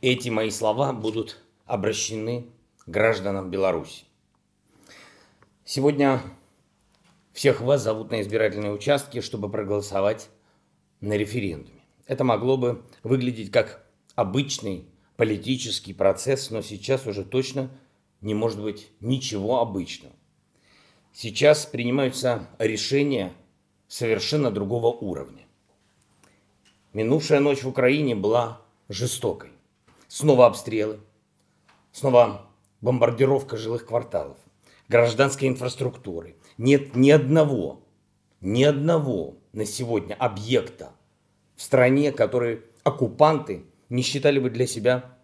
эти мои слова будут обращены гражданам Беларуси. Сегодня всех вас зовут на избирательные участки, чтобы проголосовать на референдуме. Это могло бы выглядеть как обычный политический процесс, но сейчас уже точно не может быть ничего обычного. Сейчас принимаются решения совершенно другого уровня. Минувшая ночь в Украине была жестокой. Снова обстрелы. Снова бомбардировка жилых кварталов, гражданской инфраструктуры. Нет ни одного, ни одного на сегодня объекта в стране, который оккупанты не считали бы для себя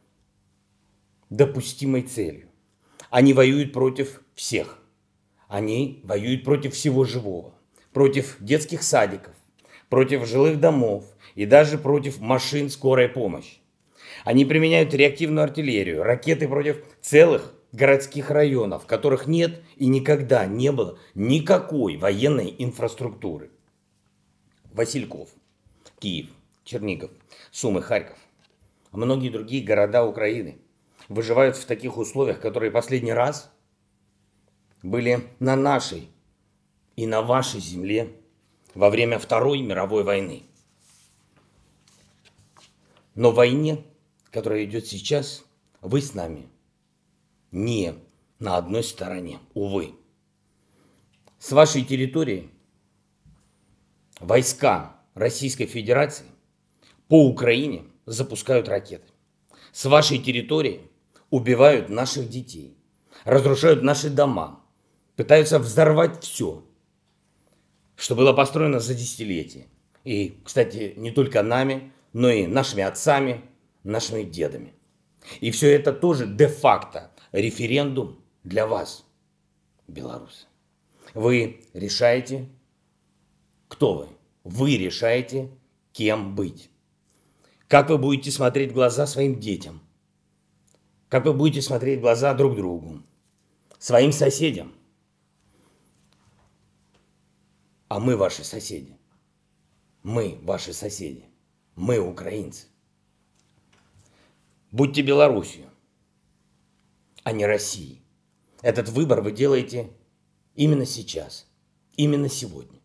допустимой целью. Они воюют против всех. Они воюют против всего живого. Против детских садиков, против жилых домов и даже против машин скорой помощи. Они применяют реактивную артиллерию, ракеты против целых городских районов, в которых нет и никогда не было никакой военной инфраструктуры. Васильков, Киев, Чернигов, Сумы, Харьков, многие другие города Украины выживают в таких условиях, которые последний раз были на нашей и на вашей земле во время Второй мировой войны. Но войне которая идет сейчас, вы с нами не на одной стороне, увы. С вашей территории войска Российской Федерации по Украине запускают ракеты. С вашей территории убивают наших детей, разрушают наши дома, пытаются взорвать все, что было построено за десятилетия. И, кстати, не только нами, но и нашими отцами, нашими дедами. И все это тоже де-факто референдум для вас, белорусы. Вы решаете, кто вы. Вы решаете, кем быть. Как вы будете смотреть в глаза своим детям. Как вы будете смотреть в глаза друг другу. Своим соседям. А мы ваши соседи. Мы ваши соседи. Мы украинцы будьте Белоруссию, а не Россией. Этот выбор вы делаете именно сейчас, именно сегодня.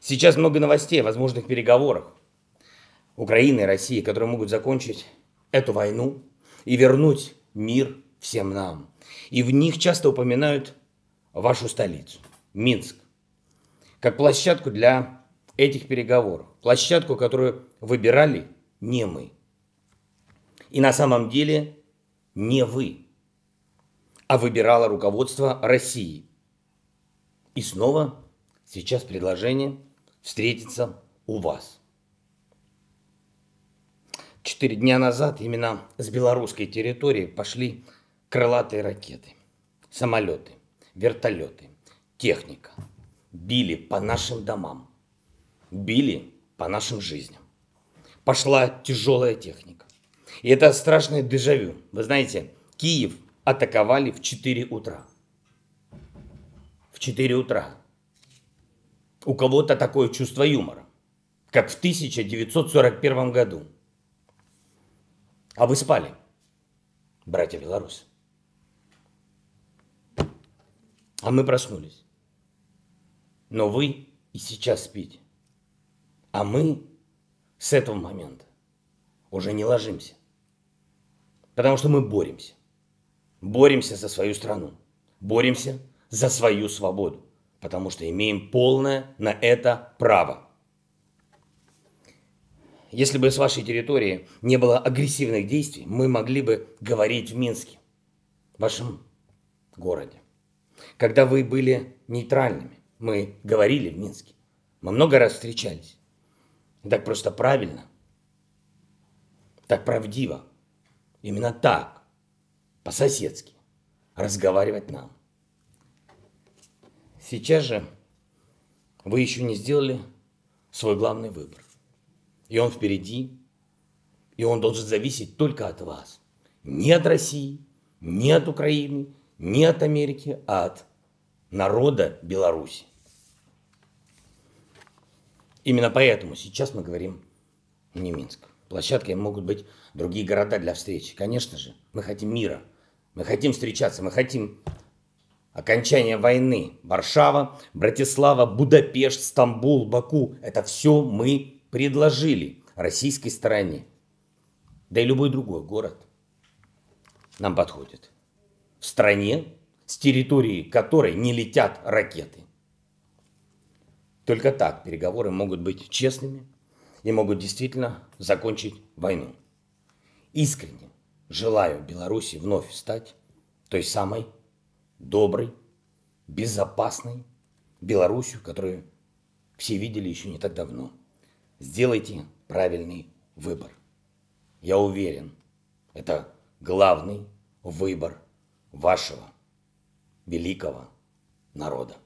Сейчас много новостей о возможных переговорах Украины и России, которые могут закончить эту войну и вернуть мир всем нам. И в них часто упоминают вашу столицу, Минск, как площадку для этих переговоров. Площадку, которую выбирали не мы, и на самом деле не вы, а выбирало руководство России. И снова сейчас предложение встретиться у вас. Четыре дня назад именно с белорусской территории пошли крылатые ракеты, самолеты, вертолеты, техника. Били по нашим домам, били по нашим жизням. Пошла тяжелая техника и это страшное дежавю. Вы знаете, Киев атаковали в 4 утра. В 4 утра. У кого-то такое чувство юмора, как в 1941 году. А вы спали, братья белорусы. А мы проснулись. Но вы и сейчас спите. А мы с этого момента уже не ложимся. Потому что мы боремся. Боремся за свою страну. Боремся за свою свободу. Потому что имеем полное на это право. Если бы с вашей территории не было агрессивных действий, мы могли бы говорить в Минске, в вашем городе. Когда вы были нейтральными, мы говорили в Минске. Мы много раз встречались. Так просто правильно, так правдиво именно так, по-соседски, разговаривать нам. Сейчас же вы еще не сделали свой главный выбор. И он впереди, и он должен зависеть только от вас. Не от России, не от Украины, не от Америки, а от народа Беларуси. Именно поэтому сейчас мы говорим не Минск. Площадкой могут быть другие города для встречи. Конечно же, мы хотим мира. Мы хотим встречаться, мы хотим окончания войны. Варшава, Братислава, Будапешт, Стамбул, Баку. Это все мы предложили российской стороне. Да и любой другой город нам подходит. В стране, с территории которой не летят ракеты. Только так переговоры могут быть честными, и могут действительно закончить войну. Искренне желаю Беларуси вновь стать той самой доброй, безопасной Беларусью, которую все видели еще не так давно. Сделайте правильный выбор. Я уверен, это главный выбор вашего великого народа.